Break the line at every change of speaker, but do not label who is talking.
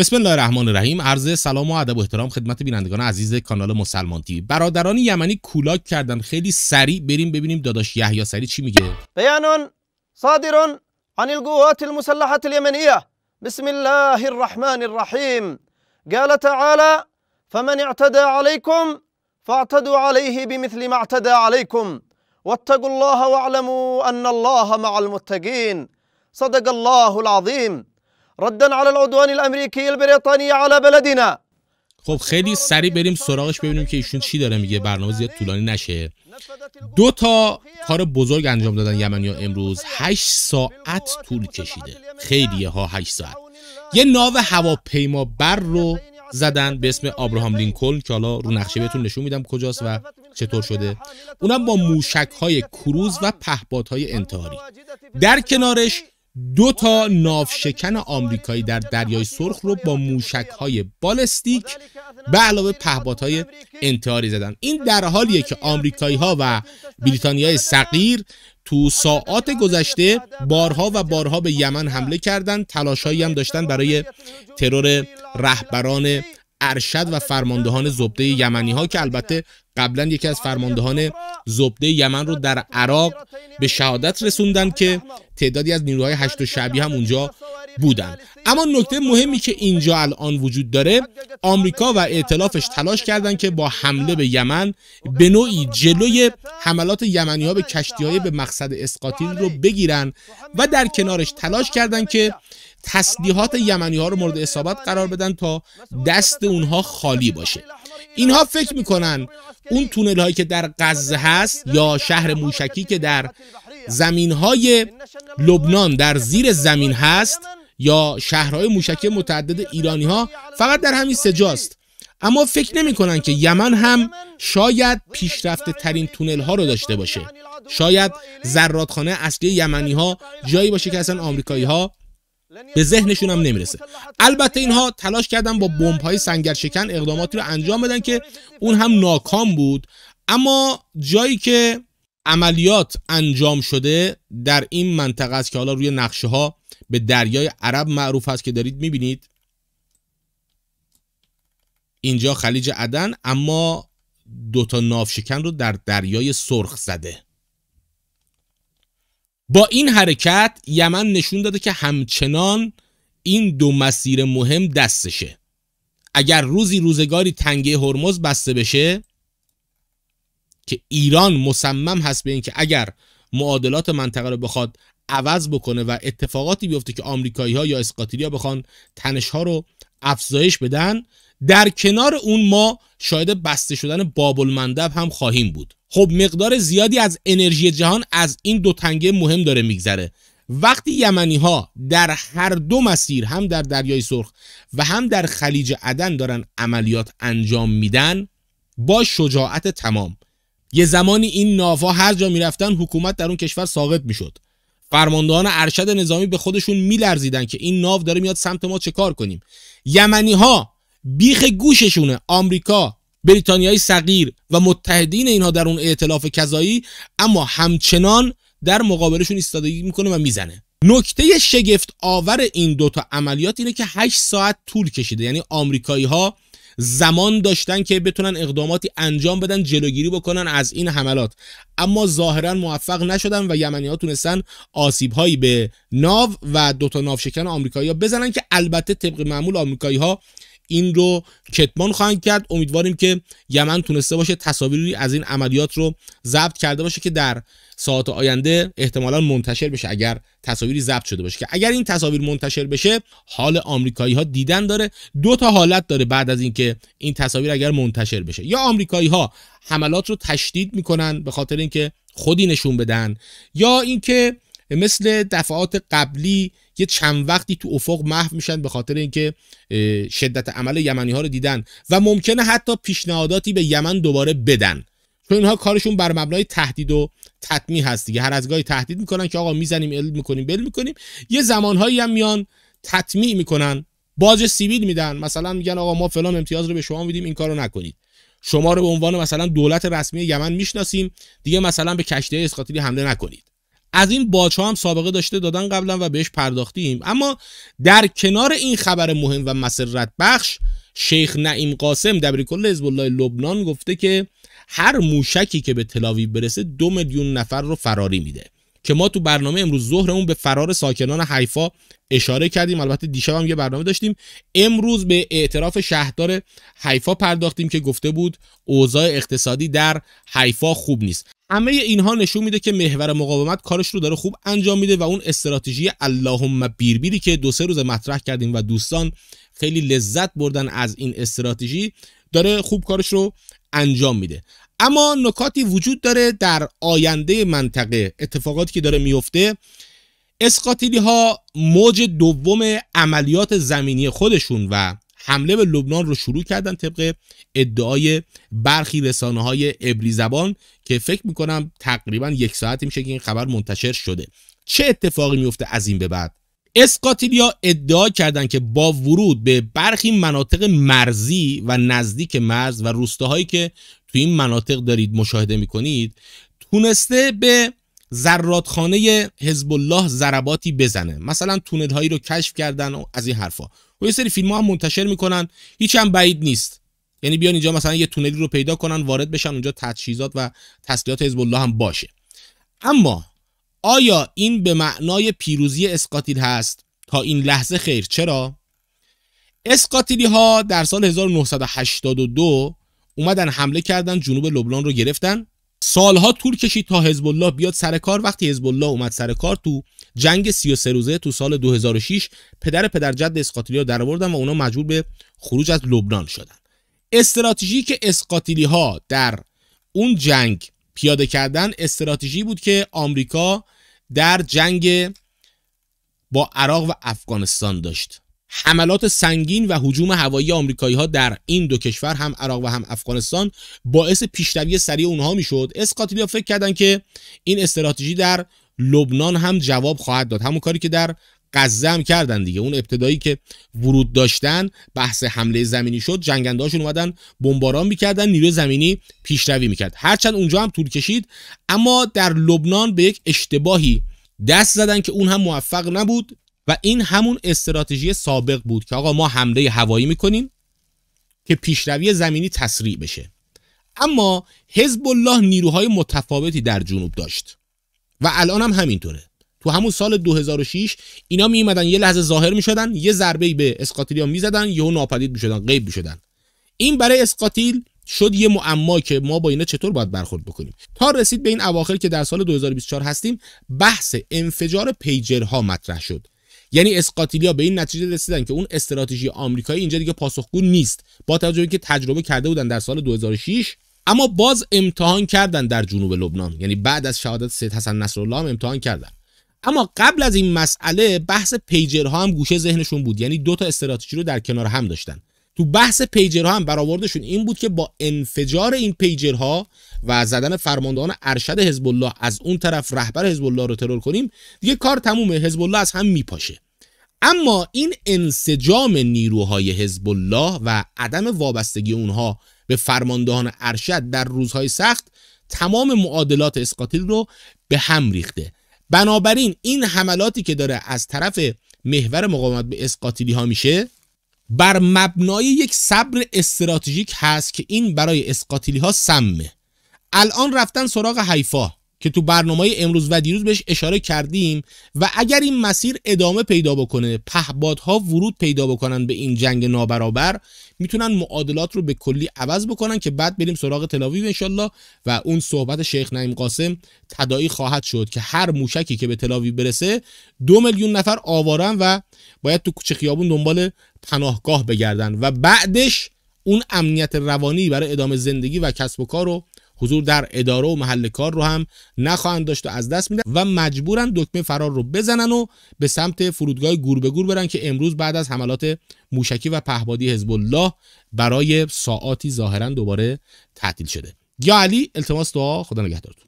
بسم الله الرحمن الرحیم عرض سلام و ادب و احترام خدمت بینندگان عزیز کانال مسلمان تیوی برادران یمنی کولاک کردن خیلی سریع بریم ببینیم داداش یحیی سری چی میگه بیان صادر عن القوات المسلحه الیمنیه بسم الله الرحمن الرحیم قال تعالى فمن اعتدى عليكم فاعتدوا عليه بمثل ما اعتدى عليكم واتقوا الله واعلموا ان الله مع المتقين صدق الله العظيم ردا علی العدوان البریطانی علی بلدنا خب خیلی سریع بریم سراغش ببینیم که ایشون چی داره میگه برنامه زیاد طولانی نشه دو تا کار بزرگ انجام دادن یمنیا امروز 8 ساعت طول کشیده خیلی ها 8 ساعت یه ناو هواپیما بر رو زدن به اسم آبراهام لینکلن که حالا رو نقشه بهتون نشون میدم کجاست و چطور شده اونم با موشک های کروز و پهپادهای انتحاری در کنارش دو تا ناوشکن آمریکایی در دریای سرخ رو با موشک های بالستیک به علاوه پهبات های انتحاری زدن این در حالیه که آمریکایی ها و بریتانیای صغیر تو ساعات گذشته بارها و بارها به یمن حمله کردند تلاشهایی هم داشتن برای ترور رهبران ارشد و فرماندهان زبده یمنی ها که البته قبلا یکی از فرماندهان زبده یمن رو در عراق به شهادت رسوندن که تعدادی از نیروهای هشت و شعبی هم اونجا بودن اما نکته مهمی که اینجا الان وجود داره آمریکا و ائتلافش تلاش کردند که با حمله به یمن به نوعی جلوی حملات یمنی ها به کشتی های به مقصد اسقاطیل رو بگیرن و در کنارش تلاش کردند که تسلیحات یمنی ها رو مورد اصابت قرار بدن تا دست اونها خالی باشه اینها فکر میکنن اون تونل هایی که در غزه هست یا شهر موشکی که در زمین های لبنان در زیر زمین هست یا شهرهای موشکی متعدد ایرانی ها فقط در همین سجاست اما فکر نمی کنن که یمن هم شاید پیشرفته ترین تونل ها رو داشته باشه شاید زرادخانه اصلی یمنی ها جایی باشه که اصلا آمریکایی ها به ذهنشون هم نمیرسه البته اینها تلاش کردن با بمب های سنگر شکن اقداماتی رو انجام بدن که اون هم ناکام بود اما جایی که عملیات انجام شده در این منطقه است که حالا روی نقشه ها به دریای عرب معروف است که دارید میبینید اینجا خلیج عدن اما دوتا شکن رو در دریای سرخ زده با این حرکت یمن نشون داده که همچنان این دو مسیر مهم دستشه اگر روزی روزگاری تنگه هرمز بسته بشه که ایران مصمم هست به اینکه اگر معادلات منطقه رو بخواد عوض بکنه و اتفاقاتی بیفته که آمریکایی ها یا اسقاطیری ها بخوان تنش ها رو افزایش بدن در کنار اون ما شاید بسته شدن بابل مندب هم خواهیم بود خب مقدار زیادی از انرژی جهان از این دو تنگه مهم داره میگذره وقتی یمنی ها در هر دو مسیر هم در دریای سرخ و هم در خلیج عدن دارن عملیات انجام میدن با شجاعت تمام یه زمانی این ناوا هر جا میرفتن حکومت در اون کشور ساقط میشد فرماندهان ارشد نظامی به خودشون میلرزیدن که این ناو داره میاد سمت ما چه کار کنیم یمنی ها بیخ گوششونه آمریکا بریتانیای صغیر و متحدین اینها در اون ائتلاف کذایی اما همچنان در مقابلشون ایستادگی میکنه و میزنه نکته شگفت آور این دوتا عملیات اینه که 8 ساعت طول کشیده یعنی آمریکایی ها زمان داشتن که بتونن اقداماتی انجام بدن جلوگیری بکنن از این حملات اما ظاهرا موفق نشدن و یمنی ها تونستن آسیب هایی به ناو و دوتا شکن آمریکایی ها بزنن که البته طبق معمول آمریکایی ها این رو کتمان خواهند کرد امیدواریم که یمن تونسته باشه تصاویری از این عملیات رو ضبط کرده باشه که در ساعت آینده احتمالا منتشر بشه اگر تصاویری ضبط شده باشه که اگر این تصاویر منتشر بشه حال آمریکایی ها دیدن داره دو تا حالت داره بعد از اینکه این تصاویر اگر منتشر بشه یا آمریکایی ها حملات رو تشدید میکنن به خاطر اینکه خودی نشون بدن یا اینکه مثل دفعات قبلی یه چند وقتی تو افق محو میشن به خاطر اینکه شدت عمل یمنی ها رو دیدن و ممکنه حتی پیشنهاداتی به یمن دوباره بدن چون اینها کارشون بر مبنای تهدید و تطمیع هست دیگه هر از گاهی تهدید میکنن که آقا میزنیم ال میکنیم بل میکنیم یه زمانهایی هم میان تطمیع میکنن باج سیویل میدن مثلا میگن آقا ما فلان امتیاز رو به شما میدیم این کارو نکنید شما رو به عنوان مثلا دولت رسمی یمن میشناسیم دیگه مثلا به کشتی اسقاطی حمله نکنید از این ها هم سابقه داشته دادن قبلا و بهش پرداختیم اما در کنار این خبر مهم و مسرت بخش شیخ نعیم قاسم دبیرکل حزب الله لبنان گفته که هر موشکی که به تلاوی برسه دو میلیون نفر رو فراری میده که ما تو برنامه امروز ظهرمون به فرار ساکنان حیفا اشاره کردیم البته دیشب هم یه برنامه داشتیم امروز به اعتراف شهردار حیفا پرداختیم که گفته بود اوضاع اقتصادی در حیفا خوب نیست همه اینها نشون میده که محور مقاومت کارش رو داره خوب انجام میده و اون استراتژی اللهم بیربیری که دو سه روز مطرح کردیم و دوستان خیلی لذت بردن از این استراتژی داره خوب کارش رو انجام میده اما نکاتی وجود داره در آینده منطقه اتفاقاتی که داره میفته اسقاطیلی ها موج دوم عملیات زمینی خودشون و حمله به لبنان رو شروع کردن طبق ادعای برخی رسانه های ابری زبان که فکر میکنم تقریبا یک ساعتی میشه که این خبر منتشر شده چه اتفاقی میفته از این به بعد اسکاتیلیا ادعا کردن که با ورود به برخی مناطق مرزی و نزدیک مرز و روستاهایی که تو این مناطق دارید مشاهده میکنید تونسته به زرادخانه حزب الله ضرباتی بزنه مثلا تونل هایی رو کشف کردن و از این حرفها و یه سری فیلم ها هم منتشر میکنن هیچ هم بعید نیست یعنی بیان اینجا مثلا یه تونلی رو پیدا کنن وارد بشن اونجا تجهیزات و تسلیحات حزب الله هم باشه اما آیا این به معنای پیروزی اسقاطیل هست تا این لحظه خیر چرا اسقاطیلی ها در سال 1982 اومدن حمله کردن جنوب لبنان رو گرفتن سالها طول کشید تا حزب الله بیاد سر کار وقتی حزب الله اومد سر کار تو جنگ 33 روزه تو سال 2006 پدر پدر جد اسقاطیلی ها درآوردن و اونا مجبور به خروج از لبنان شدن استراتژی که اسقاطیلی ها در اون جنگ پیاده کردن استراتژی بود که آمریکا در جنگ با عراق و افغانستان داشت حملات سنگین و حجوم هوایی آمریکایی ها در این دو کشور هم عراق و هم افغانستان باعث پیشروی سریع اونها میشد اسقاطیلیا فکر کردن که این استراتژی در لبنان هم جواب خواهد داد همون کاری که در غزه هم کردن دیگه اون ابتدایی که ورود داشتن بحث حمله زمینی شد جنگنده‌هاشون اومدن بمباران میکردن نیروی زمینی پیشروی میکرد هرچند اونجا هم طول کشید اما در لبنان به یک اشتباهی دست زدن که اون هم موفق نبود و این همون استراتژی سابق بود که آقا ما حمله هوایی میکنیم که پیشروی زمینی تسریع بشه اما حزب الله نیروهای متفاوتی در جنوب داشت و الان هم همینطوره تو همون سال 2006 اینا می یه لحظه ظاهر می یه ضربه به اسقاطیل میزدن یهو ناپدید می غیب می این برای اسقاطیل شد یه معما که ما با اینا چطور باید برخورد بکنیم تا رسید به این اواخر که در سال 2024 هستیم بحث انفجار پیجرها مطرح شد یعنی اسقاطیلیا به این نتیجه رسیدن که اون استراتژی آمریکایی اینجا دیگه پاسخگو نیست با توجه به که تجربه کرده بودن در سال 2006 اما باز امتحان کردن در جنوب لبنان یعنی بعد از شهادت سید حسن نصرالله هم امتحان کردن اما قبل از این مسئله بحث پیجرها هم گوشه ذهنشون بود یعنی دو تا استراتژی رو در کنار هم داشتن تو بحث پیجرها هم برآوردشون این بود که با انفجار این پیجرها و زدن فرماندهان ارشد حزب الله از اون طرف رهبر حزب الله رو ترور کنیم دیگه کار تمومه حزب الله از هم میپاشه اما این انسجام نیروهای حزب الله و عدم وابستگی اونها به فرماندهان ارشد در روزهای سخت تمام معادلات اسقاطیل رو به هم ریخته بنابراین این حملاتی که داره از طرف محور مقاومت به اسقاطیلی ها میشه بر مبنای یک صبر استراتژیک هست که این برای اسقاتیلی ها سمه الان رفتن سراغ حیفا که تو برنامه امروز و دیروز بهش اشاره کردیم و اگر این مسیر ادامه پیدا بکنه پهبادها ورود پیدا بکنن به این جنگ نابرابر میتونن معادلات رو به کلی عوض بکنن که بعد بریم سراغ تلاویو انشالله و اون صحبت شیخ نعیم قاسم تدایی خواهد شد که هر موشکی که به تلاوی برسه دو میلیون نفر آوارن و باید تو کوچه خیابون دنبال پناهگاه بگردن و بعدش اون امنیت روانی برای ادامه زندگی و کسب و کار رو حضور در اداره و محل کار رو هم نخواهند داشت و از دست میدن و مجبورن دکمه فرار رو بزنن و به سمت فرودگاه گور به گور برن که امروز بعد از حملات موشکی و پهبادی حزب الله برای ساعاتی ظاهرا دوباره تعطیل شده یا علی التماس دعا خدا نگهدارتون